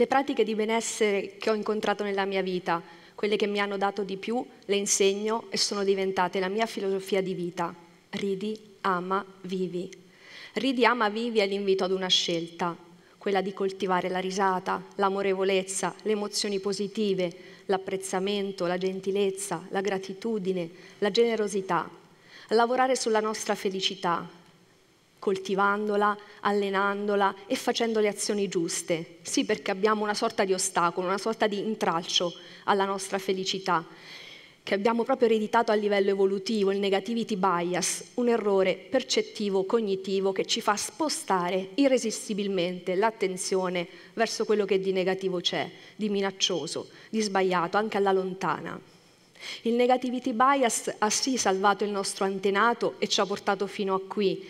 Le pratiche di benessere che ho incontrato nella mia vita, quelle che mi hanno dato di più, le insegno e sono diventate la mia filosofia di vita. Ridi, ama, vivi. Ridi, ama, vivi è l'invito ad una scelta, quella di coltivare la risata, l'amorevolezza, le emozioni positive, l'apprezzamento, la gentilezza, la gratitudine, la generosità. Lavorare sulla nostra felicità, coltivandola, allenandola e facendo le azioni giuste. Sì, perché abbiamo una sorta di ostacolo, una sorta di intralcio alla nostra felicità, che abbiamo proprio ereditato a livello evolutivo, il negativity bias, un errore percettivo, cognitivo, che ci fa spostare irresistibilmente l'attenzione verso quello che di negativo c'è, di minaccioso, di sbagliato, anche alla lontana. Il negativity bias ha sì salvato il nostro antenato e ci ha portato fino a qui,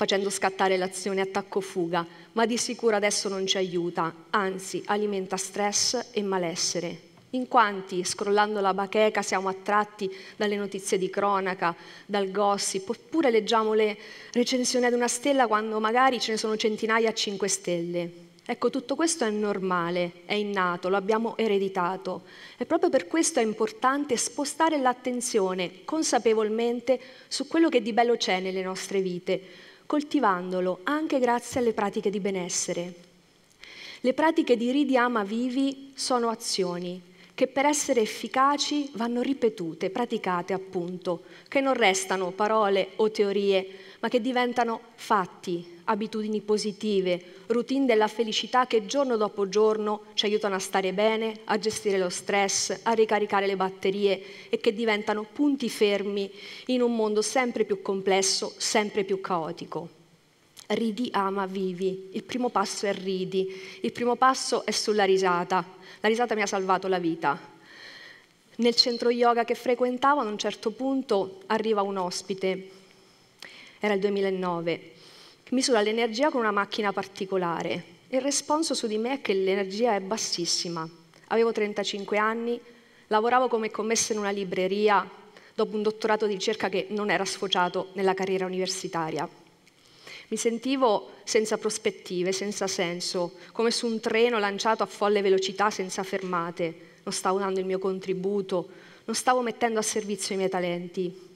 facendo scattare l'azione attacco-fuga, ma di sicuro adesso non ci aiuta, anzi alimenta stress e malessere. In quanti, scrollando la bacheca, siamo attratti dalle notizie di cronaca, dal gossip, oppure leggiamo le recensioni ad una stella quando magari ce ne sono centinaia a 5 stelle. Ecco, tutto questo è normale, è innato, lo abbiamo ereditato e proprio per questo è importante spostare l'attenzione consapevolmente su quello che di bello c'è nelle nostre vite, coltivandolo anche grazie alle pratiche di benessere. Le pratiche di ridiama vivi sono azioni che per essere efficaci vanno ripetute, praticate appunto, che non restano parole o teorie, ma che diventano fatti, abitudini positive, routine della felicità che giorno dopo giorno ci aiutano a stare bene, a gestire lo stress, a ricaricare le batterie e che diventano punti fermi in un mondo sempre più complesso, sempre più caotico. Ridi, ama, vivi. Il primo passo è ridi. Il primo passo è sulla risata. La risata mi ha salvato la vita. Nel centro yoga che frequentavo ad un certo punto arriva un ospite era il 2009, misura l'energia con una macchina particolare. Il responso su di me è che l'energia è bassissima. Avevo 35 anni, lavoravo come commessa in una libreria dopo un dottorato di ricerca che non era sfociato nella carriera universitaria. Mi sentivo senza prospettive, senza senso, come su un treno lanciato a folle velocità senza fermate. Non stavo dando il mio contributo, non stavo mettendo a servizio i miei talenti.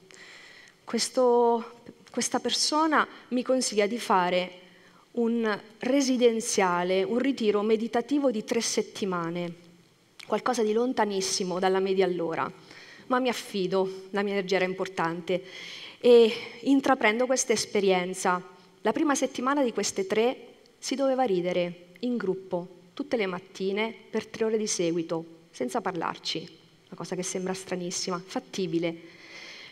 Questo questa persona mi consiglia di fare un residenziale, un ritiro meditativo di tre settimane, qualcosa di lontanissimo dalla media all'ora, ma mi affido, la mia energia era importante e intraprendo questa esperienza. La prima settimana di queste tre si doveva ridere in gruppo, tutte le mattine, per tre ore di seguito, senza parlarci, una cosa che sembra stranissima, fattibile,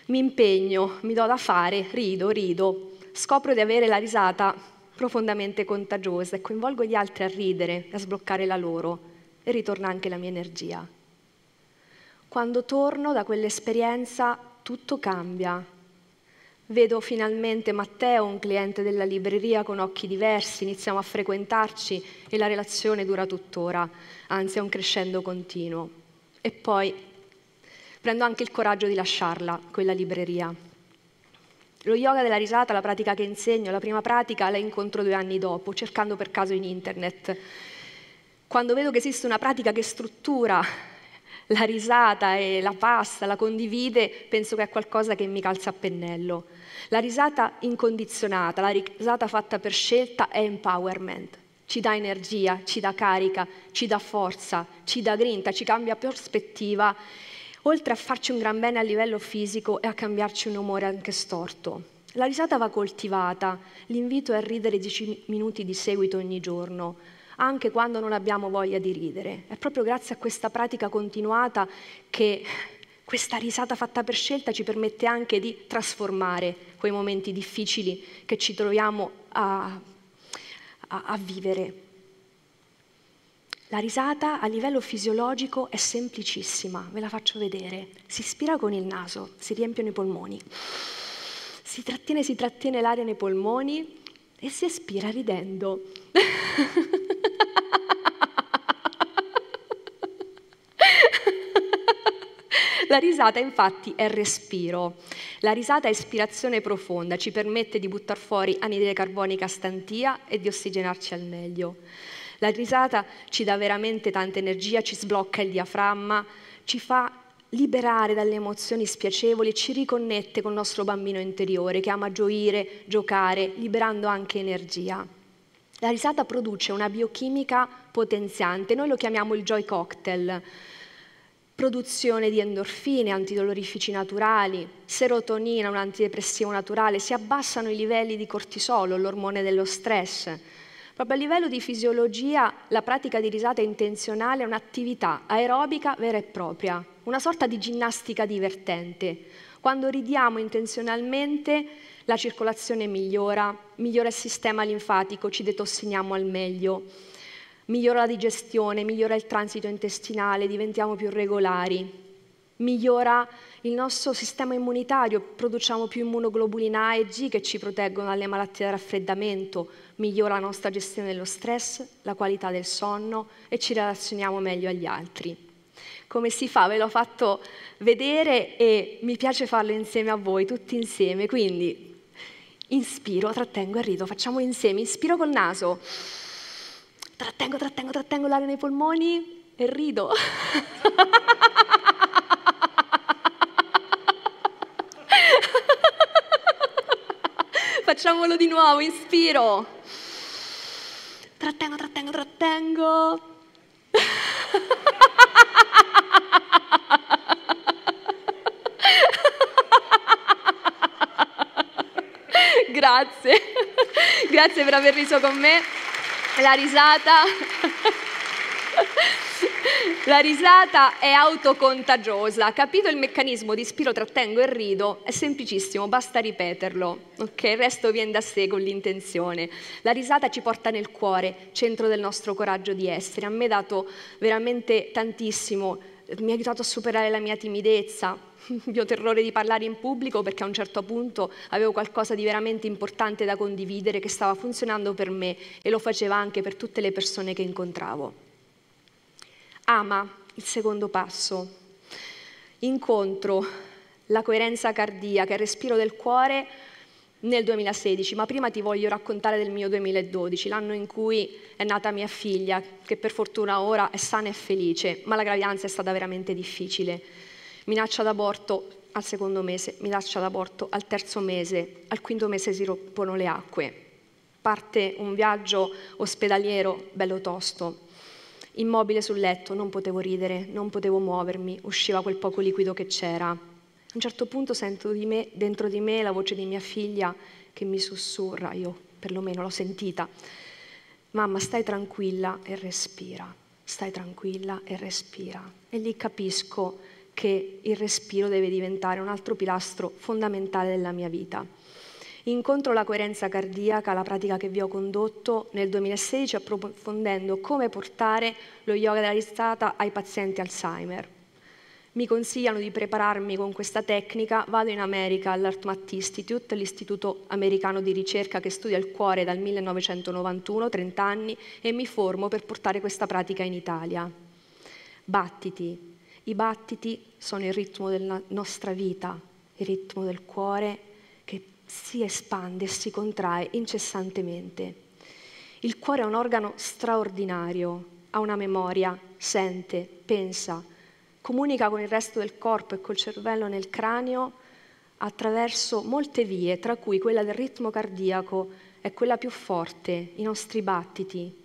mi impegno, mi do da fare, rido, rido. Scopro di avere la risata profondamente contagiosa e coinvolgo gli altri a ridere e a sbloccare la loro e ritorna anche la mia energia. Quando torno da quell'esperienza tutto cambia. Vedo finalmente Matteo, un cliente della libreria, con occhi diversi, iniziamo a frequentarci e la relazione dura tuttora, anzi è un crescendo continuo. E poi prendo anche il coraggio di lasciarla, quella libreria. Lo yoga della risata, la pratica che insegno, la prima pratica la incontro due anni dopo, cercando per caso in internet. Quando vedo che esiste una pratica che struttura la risata e la passa, la condivide, penso che è qualcosa che mi calza a pennello. La risata incondizionata, la risata fatta per scelta è empowerment. Ci dà energia, ci dà carica, ci dà forza, ci dà grinta, ci cambia prospettiva oltre a farci un gran bene a livello fisico e a cambiarci un umore anche storto. La risata va coltivata, l'invito è a ridere 10 minuti di seguito ogni giorno, anche quando non abbiamo voglia di ridere. È proprio grazie a questa pratica continuata che questa risata fatta per scelta ci permette anche di trasformare quei momenti difficili che ci troviamo a, a, a vivere. La risata a livello fisiologico è semplicissima, ve la faccio vedere. Si ispira con il naso, si riempiono i polmoni. Si trattiene, si trattiene l'aria nei polmoni e si espira ridendo. La risata infatti è respiro. La risata è ispirazione profonda, ci permette di buttare fuori anidride carbonica stantia e di ossigenarci al meglio. La risata ci dà veramente tanta energia, ci sblocca il diaframma, ci fa liberare dalle emozioni spiacevoli e ci riconnette con il nostro bambino interiore che ama gioire, giocare, liberando anche energia. La risata produce una biochimica potenziante, noi lo chiamiamo il joy cocktail, produzione di endorfine, antidolorifici naturali, serotonina, un antidepressivo naturale, si abbassano i livelli di cortisolo, l'ormone dello stress, Proprio a livello di fisiologia la pratica di risata intenzionale è un'attività aerobica vera e propria, una sorta di ginnastica divertente. Quando ridiamo intenzionalmente la circolazione migliora, migliora il sistema linfatico, ci detossiniamo al meglio, migliora la digestione, migliora il transito intestinale, diventiamo più regolari, migliora il nostro sistema immunitario, produciamo più immunoglobulina A e G che ci proteggono dalle malattie da raffreddamento, migliora la nostra gestione dello stress, la qualità del sonno e ci relazioniamo meglio agli altri. Come si fa? Ve l'ho fatto vedere e mi piace farlo insieme a voi, tutti insieme, quindi inspiro, trattengo e rido, facciamo insieme, inspiro col naso, trattengo, trattengo, trattengo l'aria nei polmoni e rido. Facciamolo di nuovo, inspiro trattengo, trattengo, trattengo. Grazie, grazie per aver riso con me, la risata. La risata è autocontagiosa. Capito il meccanismo di spiro, trattengo e rido? È semplicissimo, basta ripeterlo. Ok, il resto viene da sé con l'intenzione. La risata ci porta nel cuore, centro del nostro coraggio di essere. A me è dato veramente tantissimo. Mi ha aiutato a superare la mia timidezza, il mio terrore di parlare in pubblico perché a un certo punto avevo qualcosa di veramente importante da condividere che stava funzionando per me e lo faceva anche per tutte le persone che incontravo. Ama il secondo passo. Incontro la coerenza cardiaca, il respiro del cuore nel 2016, ma prima ti voglio raccontare del mio 2012, l'anno in cui è nata mia figlia, che per fortuna ora è sana e felice, ma la gravidanza è stata veramente difficile. Minaccia d'aborto al secondo mese, minaccia d'aborto al terzo mese, al quinto mese si rompono le acque. Parte un viaggio ospedaliero bello tosto. Immobile sul letto, non potevo ridere, non potevo muovermi, usciva quel poco liquido che c'era. A un certo punto sento di me, dentro di me la voce di mia figlia che mi sussurra, io perlomeno l'ho sentita. Mamma, stai tranquilla e respira, stai tranquilla e respira. E lì capisco che il respiro deve diventare un altro pilastro fondamentale della mia vita. Incontro la coerenza cardiaca, la pratica che vi ho condotto nel 2016 approfondendo come portare lo yoga della risata ai pazienti Alzheimer. Mi consigliano di prepararmi con questa tecnica, vado in America all'Artmat Institute, l'istituto americano di ricerca che studia il cuore dal 1991, 30 anni, e mi formo per portare questa pratica in Italia. Battiti, i battiti sono il ritmo della nostra vita, il ritmo del cuore che si espande e si contrae incessantemente. Il cuore è un organo straordinario, ha una memoria, sente, pensa, comunica con il resto del corpo e col cervello nel cranio attraverso molte vie, tra cui quella del ritmo cardiaco è quella più forte, i nostri battiti.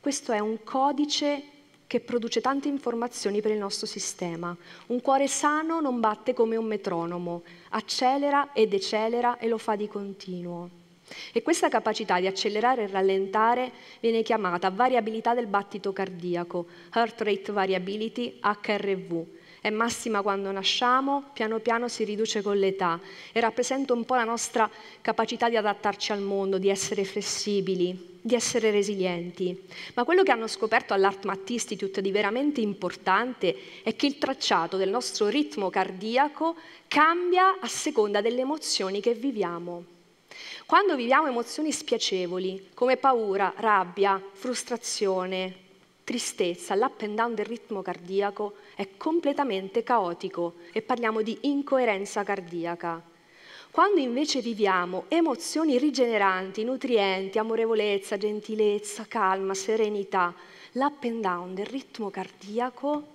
Questo è un codice che produce tante informazioni per il nostro sistema. Un cuore sano non batte come un metronomo, accelera e decelera e lo fa di continuo. E questa capacità di accelerare e rallentare viene chiamata variabilità del battito cardiaco, heart rate variability, HRV, è massima quando nasciamo, piano piano si riduce con l'età e rappresenta un po' la nostra capacità di adattarci al mondo, di essere flessibili, di essere resilienti. Ma quello che hanno scoperto all'Art Math Institute di veramente importante è che il tracciato del nostro ritmo cardiaco cambia a seconda delle emozioni che viviamo. Quando viviamo emozioni spiacevoli, come paura, rabbia, frustrazione, tristezza, l'up and down del ritmo cardiaco è completamente caotico e parliamo di incoerenza cardiaca. Quando invece viviamo emozioni rigeneranti, nutrienti, amorevolezza, gentilezza, calma, serenità, l'up and down del ritmo cardiaco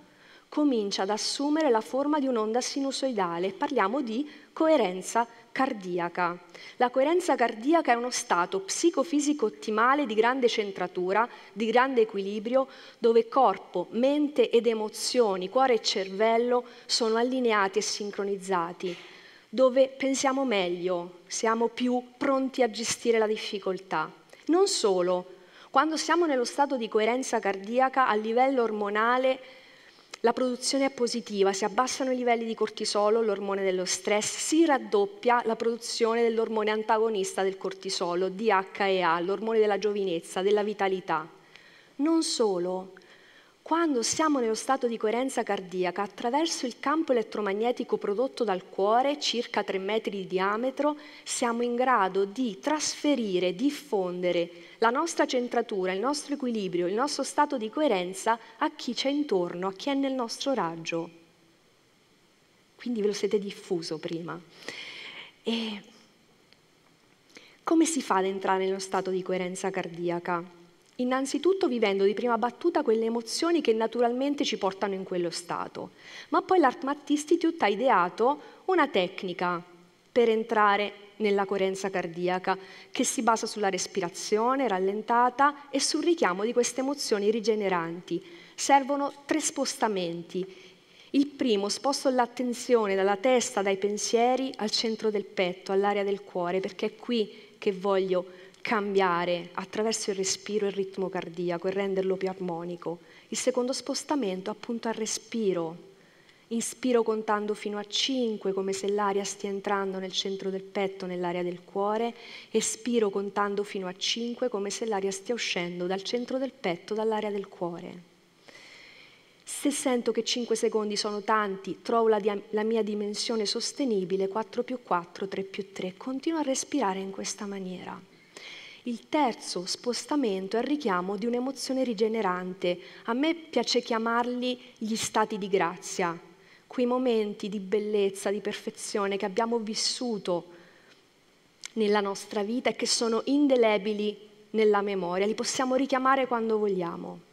comincia ad assumere la forma di un'onda sinusoidale. Parliamo di coerenza cardiaca. La coerenza cardiaca è uno stato psicofisico ottimale di grande centratura, di grande equilibrio, dove corpo, mente ed emozioni, cuore e cervello sono allineati e sincronizzati, dove pensiamo meglio, siamo più pronti a gestire la difficoltà. Non solo, quando siamo nello stato di coerenza cardiaca a livello ormonale la produzione è positiva, si abbassano i livelli di cortisolo, l'ormone dello stress, si raddoppia la produzione dell'ormone antagonista del cortisolo, DHEA, l'ormone della giovinezza, della vitalità. Non solo, quando siamo nello stato di coerenza cardiaca, attraverso il campo elettromagnetico prodotto dal cuore, circa 3 metri di diametro, siamo in grado di trasferire, diffondere la nostra centratura, il nostro equilibrio, il nostro stato di coerenza a chi c'è intorno, a chi è nel nostro raggio. Quindi ve lo siete diffuso prima. E come si fa ad entrare nello stato di coerenza cardiaca? innanzitutto vivendo di prima battuta quelle emozioni che naturalmente ci portano in quello stato. Ma poi l'Art Institute ha ideato una tecnica per entrare nella coerenza cardiaca, che si basa sulla respirazione rallentata e sul richiamo di queste emozioni rigeneranti. Servono tre spostamenti. Il primo, sposto l'attenzione dalla testa, dai pensieri, al centro del petto, all'area del cuore, perché è qui che voglio cambiare attraverso il respiro il ritmo cardiaco e renderlo più armonico. Il secondo spostamento appunto al respiro. Inspiro contando fino a 5 come se l'aria stia entrando nel centro del petto, nell'area del cuore. Espiro contando fino a 5 come se l'aria stia uscendo dal centro del petto, dall'area del cuore. Se sento che 5 secondi sono tanti, trovo la, dia- la, mia dimensione sostenibile, 4 più 4, 3 più 3. Continuo a respirare in questa maniera. Il terzo spostamento è il richiamo di un'emozione rigenerante. A me piace chiamarli gli stati di grazia, quei momenti di bellezza, di perfezione che abbiamo vissuto nella nostra vita e che sono indelebili nella memoria, li possiamo richiamare quando vogliamo.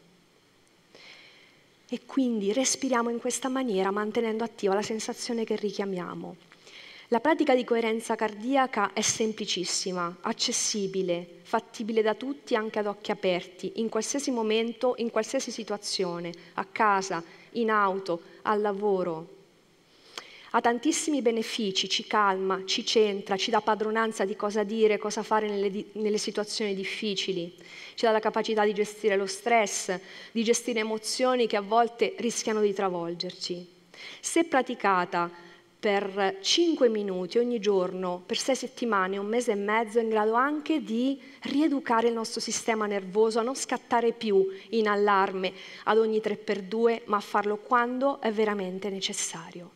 E quindi respiriamo in questa maniera mantenendo attiva la sensazione che richiamiamo. La pratica di coerenza cardiaca è semplicissima, accessibile, fattibile da tutti anche ad occhi aperti, in qualsiasi momento, in qualsiasi situazione, a casa, in auto, al lavoro. Ha tantissimi benefici, ci calma, ci centra, ci dà padronanza di cosa dire, cosa fare nelle, di- nelle situazioni difficili, ci dà la capacità di gestire lo stress, di gestire emozioni che a volte rischiano di travolgerci. Se praticata per 5 minuti ogni giorno, per 6 settimane, un mese e mezzo, in grado anche di rieducare il nostro sistema nervoso a non scattare più in allarme ad ogni 3x2, ma a farlo quando è veramente necessario.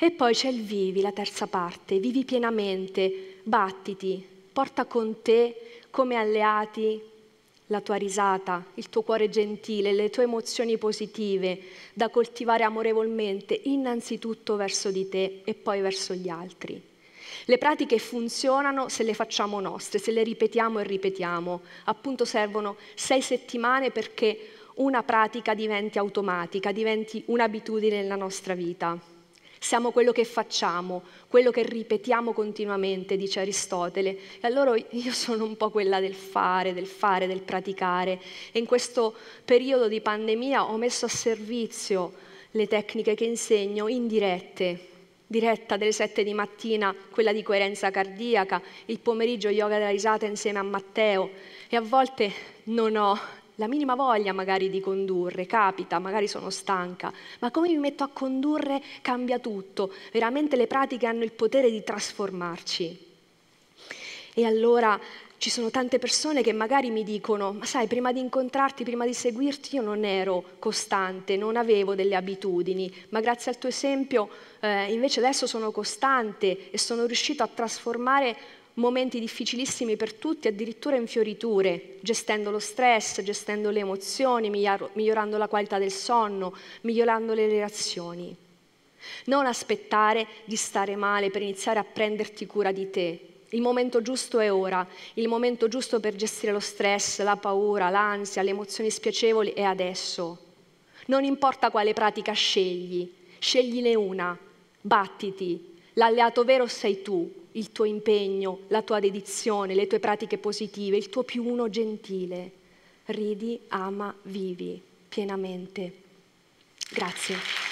E poi c'è il vivi, la terza parte, vivi pienamente, battiti, porta con te come alleati la tua risata, il tuo cuore gentile, le tue emozioni positive da coltivare amorevolmente innanzitutto verso di te e poi verso gli altri. Le pratiche funzionano se le facciamo nostre, se le ripetiamo e ripetiamo. Appunto servono sei settimane perché una pratica diventi automatica, diventi un'abitudine nella nostra vita. Siamo quello che facciamo, quello che ripetiamo continuamente, dice Aristotele. E allora io sono un po' quella del fare, del fare, del praticare. E in questo periodo di pandemia ho messo a servizio le tecniche che insegno in dirette. Diretta delle 7 di mattina, quella di coerenza cardiaca, il pomeriggio yoga della risata insieme a Matteo. E a volte non ho la minima voglia magari di condurre, capita, magari sono stanca, ma come mi metto a condurre cambia tutto, veramente le pratiche hanno il potere di trasformarci. E allora ci sono tante persone che magari mi dicono, ma sai, prima di incontrarti, prima di seguirti, io non ero costante, non avevo delle abitudini, ma grazie al tuo esempio eh, invece adesso sono costante e sono riuscito a trasformare momenti difficilissimi per tutti, addirittura in fioriture, gestendo lo stress, gestendo le emozioni, migliorando la qualità del sonno, migliorando le relazioni. Non aspettare di stare male per iniziare a prenderti cura di te. Il momento giusto è ora, il momento giusto per gestire lo stress, la paura, l'ansia, le emozioni spiacevoli è adesso. Non importa quale pratica scegli, scegliene una, battiti, L'alleato vero sei tu, il tuo impegno, la tua dedizione, le tue pratiche positive, il tuo più uno gentile. Ridi, ama, vivi pienamente. Grazie.